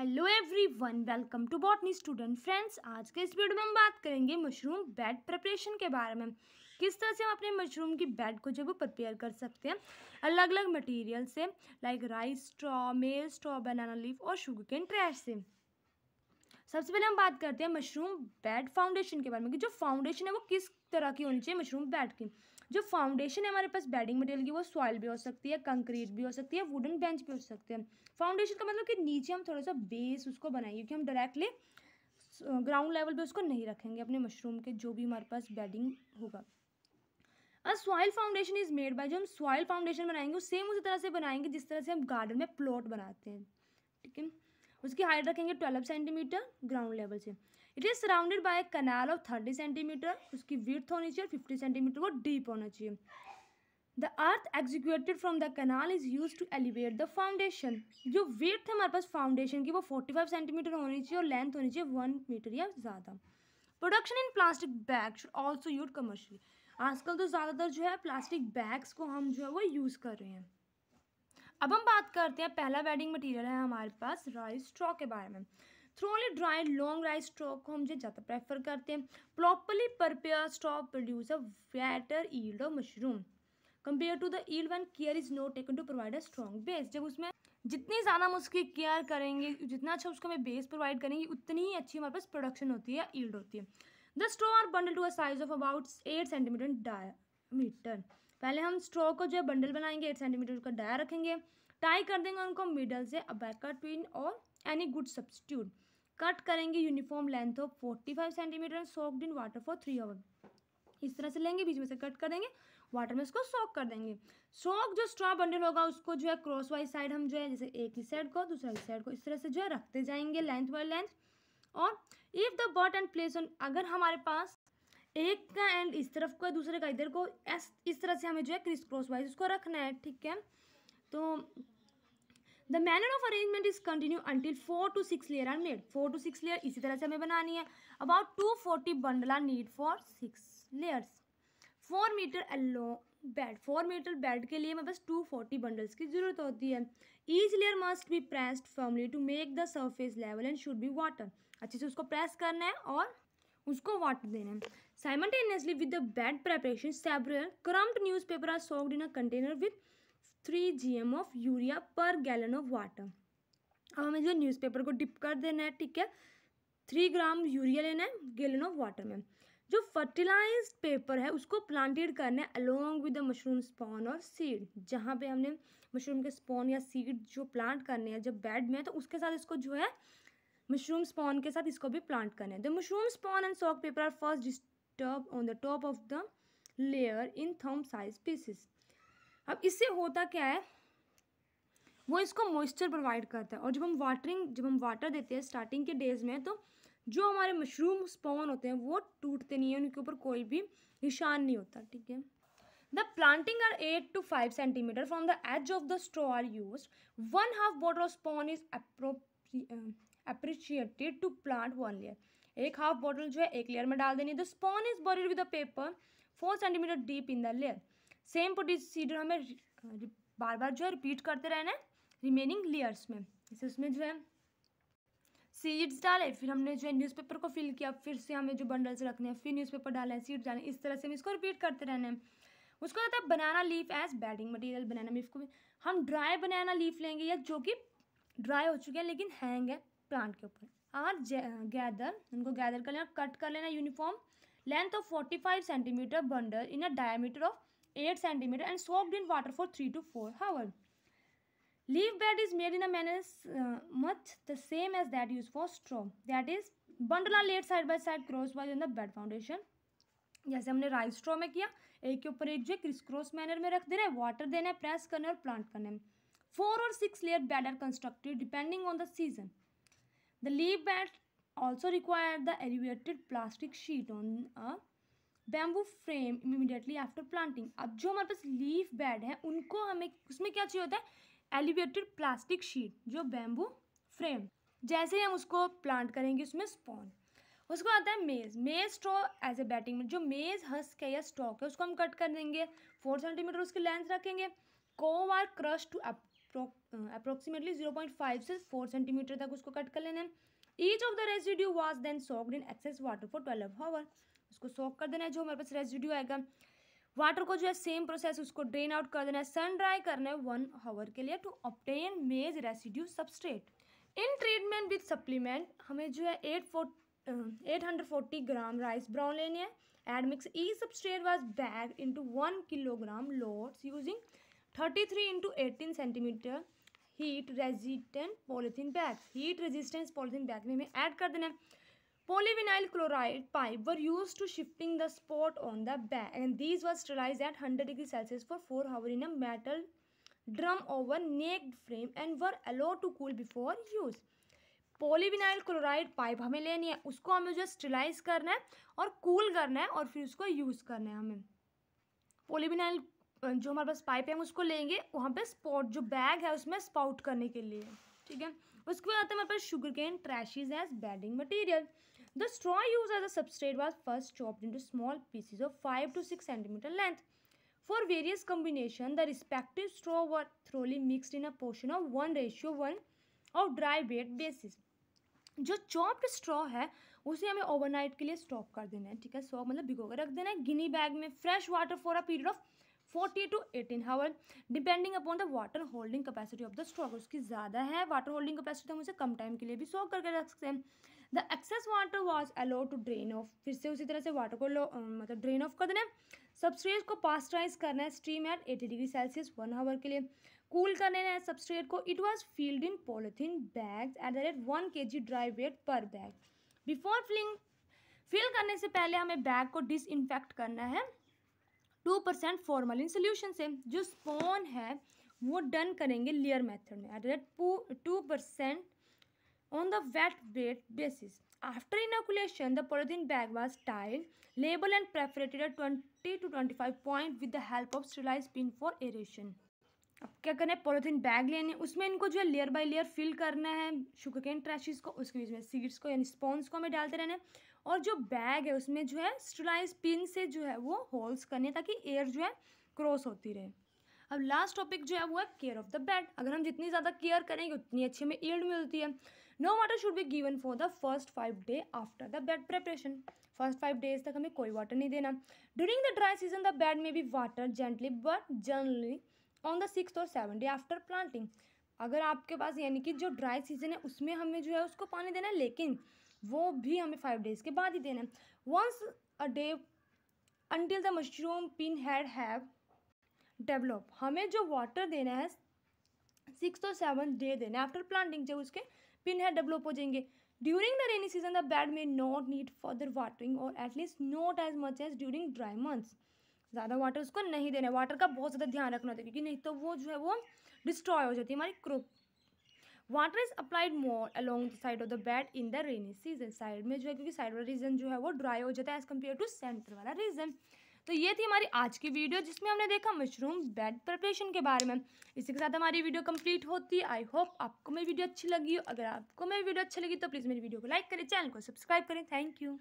Hello everyone welcome to botany student friends आज के इस वीडियो में हम बात करेंगे मशरूम बेड प्रिपरेशन के बारे में किस तरह से हम अपने मशरूम की बेड को जो वो प्रिपेयर कर सकते हैं अलग अलग मटेरियल से लाइक राइस स्ट्रॉ मेल स्ट्रॉ बनाना लीफ और शुगर केन ट्रैश से सबसे पहले हम बात करते हैं मशरूम बेड फाउंडेशन के बारे में कि जो फाउंडेशन है वो किस तरह की होनी चाहिए मशरूम बेड की जो फाउंडेशन है हमारे पास बेडिंग मटेरियल की वो सॉइल भी हो सकती है कंक्रीट भी हो सकती है वुडन बेंच भी हो सकते हैं फाउंडेशन का मतलब कि नीचे हम थोड़ा सा बेस उसको बनाएंगे क्योंकि हम डायरेक्टली ग्राउंड लेवल पे उसको नहीं रखेंगे अपने मशरूम के जो भी हमारे पास बेडिंग होगा a soil foundation is made by जो हम सॉइल फाउंडेशन बनाएंगे वो सेम उसी तरह से बनाएंगे जिस तरह से हम गार्डन में प्लॉट बनाते हैं ठीक है उसकी हाइट रखेंगे ट्वेल्व सेंटीमीटर ग्राउंड लेवल से it is surrounded by canal of thirty centimetre उसकी विर्थ होनी चाहिए फिफ्टी सेंटीमीटर वो डीप होना चाहिए the earth executed from the canal is use to elevate the foundation जो विर्थ हमारे पास फाउंडेशन की वो फोर्टी फाइव सेंटीमीटर होनी चाहिए और लेंथ होनी चाहिए वन मीटर या ज़्यादा production in plastic bag should also use commercially आजकल तो ज़्यादातर जो है प्लास्टिक बैग्स को हम जो है वो यूज़ कर रहे हैं अब हम बात करते हैं पहला वेडिंग मटेरियल है हमारे पास राइस स्ट्रॉ के बारे में thoroughly dried long rice straw को हम जो ज़्यादा प्रेफर करते हैं properly prepare stock produce a better yield of mushroom compare to the yield when care is not taken to provide a strong base जब उसमें जितनी ज़्यादा हम उसकी केयर करेंगे जितना अच्छा उसको हमें बेस प्रोवाइड करेंगे उतनी ही अच्छी हमारे पास प्रोडक्शन होती है ईल्ड होती है the straw are bundle to a size of about eight centimetre metre पहले हम स्ट्रॉ को जो है बंडल बनाएंगे एट सेंटीमीटर का डाया रखेंगे टाई कर देंगे उनको मिडल से अबैका ट्विन और एनी गुड सब्सिट्यूट कट करेंगे uniform length of forty five centimetre and soaked in water for three hour इस तरह से लेंगे बीच में से कट कर देंगे वाटर में उसको सॉक कर देंगे सॉक जो स्ट्रॉ बंडल होगा उसको जो है क्रॉस वाइज साइड हम जो है जैसे एक ही साइड को दूसरा ही साइड को इस तरह से जो है रखते जाएंगे लेंथ बाई लेंथ और if the butt end place on अगर हमारे पास एक का एंड इस तरफ को दूसरे का इधर को इस तरह से हमें जो है क्रिस क्रॉस वाइज उसको रखना है ठीक है तो the manner of arrangement is continue until four to six layer are made four to six layer इसी तरह से हमें बनानी है about two forty bundle are need for six layers four metre एलो बेड फोर मीटर बेड के लिए हमें बस टू फोर्टी बंडल्स की जरूरत होती है each layer must be pressed firmly to make the surface level and should be water अच्छे से उसको प्रेस करना है और उसको वाटर देना है simultaneously with the bed preparation several crumpled newspaper are soaked in a container with three G M of urea per gallon of water अब हमें जो न्यूज़पेपर को डिप कर देना है ठीक है थ्री ग्राम यूरिया लेना है गैलन ऑफ वाटर में जो फर्टिलाइज पेपर है उसको प्लांटेड करना है along with the mushroom spawn और सीड जहाँ पे हमने मशरूम के स्पॉन या सीड जो प्लांट करने हैं जब बेड में है तो उसके साथ इसको जो है मशरूम स्पॉन के साथ इसको भी प्लांट करना है the mushroom spawn and soak paper are first disturb on the top of the layer in thumb size pieces अब इससे होता क्या है वो इसको मॉइस्चर प्रोवाइड करता है और जब हम वाटरिंग जब हम वाटर देते हैं स्टार्टिंग के डेज में तो जो हमारे मशरूम स्पॉन होते हैं वो टूटते नहीं है उनके ऊपर कोई भी निशान नहीं होता ठीक है the planting are eight to five centimetre from the edge of the straw are use one half bottle of spawn is appreciated to plant one layer एक हाफ बॉटल जो है एक लेयर में डाल देनी है the spawn is buried with the paper four centimetre deep in the layer same procedure हमें बार बार जो है रिपीट करते रहना है रिमेनिंग लेयर्स में जैसे उसमें जो है सीड्स डाले फिर हमने जो है न्यूज़पेपर को फिल किया फिर से हमें जो बंडल्स रखने हैं फिर न्यूज़पेपर डाला है सीड्स डाले इस तरह से हम इसको रिपीट करते रहना है उसको कहता है banana leaf as bedding material banana leaf को भी हम ड्राई बनाना लीफ लेंगे या जो कि ड्राई हो चुके हैं लेकिन हैंग है प्लांट के ऊपर और गैदर उनको गैदर कर लेना कट कर लेना uniform length of forty five centimetre bundle in a diameter of eight centimeter and soaked in water for three to four hours. Leaf bed is made in a manner uh, much the same as that used for straw. That is bundle are laid side by side cross wise on the bed foundation. जैसे हमने rice straw में किया एक के ऊपर एक जो criss cross manner में रख देना है वाटर देना है प्रेस करना है और प्लांट करना है फोर और six layer bed are constructed depending on the season the leave bed also require the elevated plastic sheet on a bamboo frame immediately after planting अब जो हमारे पास लीफ बेड है उनको हमें उसमें क्या चाहिए होता है एलिवेटेड प्लास्टिक शीट जो बैम्बू फ्रेम जैसे ही हम उसको प्लांट करेंगे उसमें स्पॉन उसको आता है मेज़ मेज स्ट्रॉ एज ए बैटिंग में जो मेज़ हस्क है या स्टॉक है उसको हम कट कर देंगे फोर सेंटीमीटर उसकी लेंथ रखेंगे cob are crush to approximately zero point five से फोर सेंटीमीटर तक उसको कट कर लेना है each of the residue was then soaked in excess water for twelve hour उसको सोख कर देना है जो हमारे पास रेजिड्यू आएगा वाटर को जो है सेम प्रोसेस उसको ड्रेन आउट कर देना है सन ड्राई करना है वन आवर के लिए to obtain maize residue substrate in treatment with supplement हमें जो है eight eight hundred forty gram rice brown लेने हैं add mix the substrate was bag into one kilogram loads using thirty three into eighteen centimetre heat resistant polythene bag heat resistance polythene bag में हमें add कर देना है Polyvinyl chloride pipe were used to shifting the spot on the bag and these were sterilized at 100 degree Celsius for 4 hours in a metal drum over naked frame and were allowed to cool before use. Polyvinyl chloride pipe हमें लेनी है उसको हमें जो स्टिलाइज करना है और cool करना है और फिर उसको यूज़ करना है हमें पॉलीविनाइल जो हमारे पास पाइप है हम उसको लेंगे वहाँ पे स्पॉट जो बैग है उसमें स्पाउट करने के लिए ठीक है उसके बाद आता है हमारे पास sugar cane trashes as bedding material the straw use as a was first into small pieces of five to six centimetre length for various combination the respective straw were thoroughly mixed in a portion of one ratio one of dry bed basis जो chopped straw है उसे हमें overnight के लिए stop कर देना है ठीक है सॉप मतलब भिगो कर रख देना है गिनी बैग में fresh water for a period of forty to eighteen hour depending upon the water holding capacity of the straw उसकी ज़्यादा है वाटर होल्डिंग कैपेसिटी तो हम उसे कम टाइम के लिए भी सॉक करके रख सकते हैं the excess water was allowed to drain off फिर से उसी तरह से वाटर को लो मतलब ड्रेन ऑफ कर देना है सबस्ट्रेट को पास्टराइज करना है steam at eighty degree Celsius one hour के लिए कूल cool करने है सबस्ट्रेट को it was filled in polythene bags at the rate one K G dry weight per bag before filling fill करने से पहले हमें बैग को डिस करना है टू परसेंट फॉर्मलिन सोल्यूशन से जो स्पोन है वो डन करेंगे लेयर मेथड में at the rate two percent on the wet basis. After inoculation, the polythene bag was tied, labeled and perforated at 20 to 25 point with the help of sterilized pin for aeration. अब क्या करना है polythene bag लेने उसमें इनको जो है layer by layer fill करना है शुगर केन ट्रैशिज को उसके बीच में सीड्स को यानी स्पॉन्स को हमें डालते रहना है और जो बैग है उसमें जो है स्टलाइज पिन से जो है वो होल्स करने ताकि एयर जो है क्रॉस होती रहे अब लास्ट टॉपिक जो है वो है केयर ऑफ द बेड अगर हम जितनी ज़्यादा केयर करेंगे उतनी अच्छी हमें एयर मिलती है no water should be given for the first five day after the bed preparation first five days तक हमें कोई वाटर नहीं देना during the dry season the bed में be water gently but generally on the six और seven day after planting अगर आपके पास यानी कि जो ड्राई सीजन है उसमें हमें जो है उसको पानी देना है लेकिन वो भी हमें फाइव डेज के बाद ही देना है once a day until the mushroom pin head have develop हमें जो वाटर देना है सिक्स और सेवन डे देना है आफ्टर प्लांटिंग जब उसके पिन है डेवलप हो जाएंगे during the rainy season the bed में नॉट नीड फर्दर वाटरिंग और at least not as much as during dry months ज़्यादा वाटर उसको नहीं देना वाटर का बहुत ज़्यादा ध्यान रखना होता है क्योंकि नहीं तो वो जो है वो डिस्ट्रॉय हो जाती है हमारी crop water is applied more along the side of the bed in the rainy season side में जो है क्योंकि साइड वाला रीजन जो है वो ड्राई हो जाता है एज कम्पेयर टू सेंटर वाला रीजन तो ये थी हमारी आज की वीडियो जिसमें हमने देखा मशरूम बेड प्रिपरेशन के बारे में इसी के साथ हमारी वीडियो कंप्लीट होती है आई होप आपको मेरी वीडियो अच्छी लगी हो अगर आपको मेरी वीडियो अच्छी लगी तो प्लीज़ मेरी वीडियो को लाइक करें चैनल को सब्सक्राइब करें थैंक यू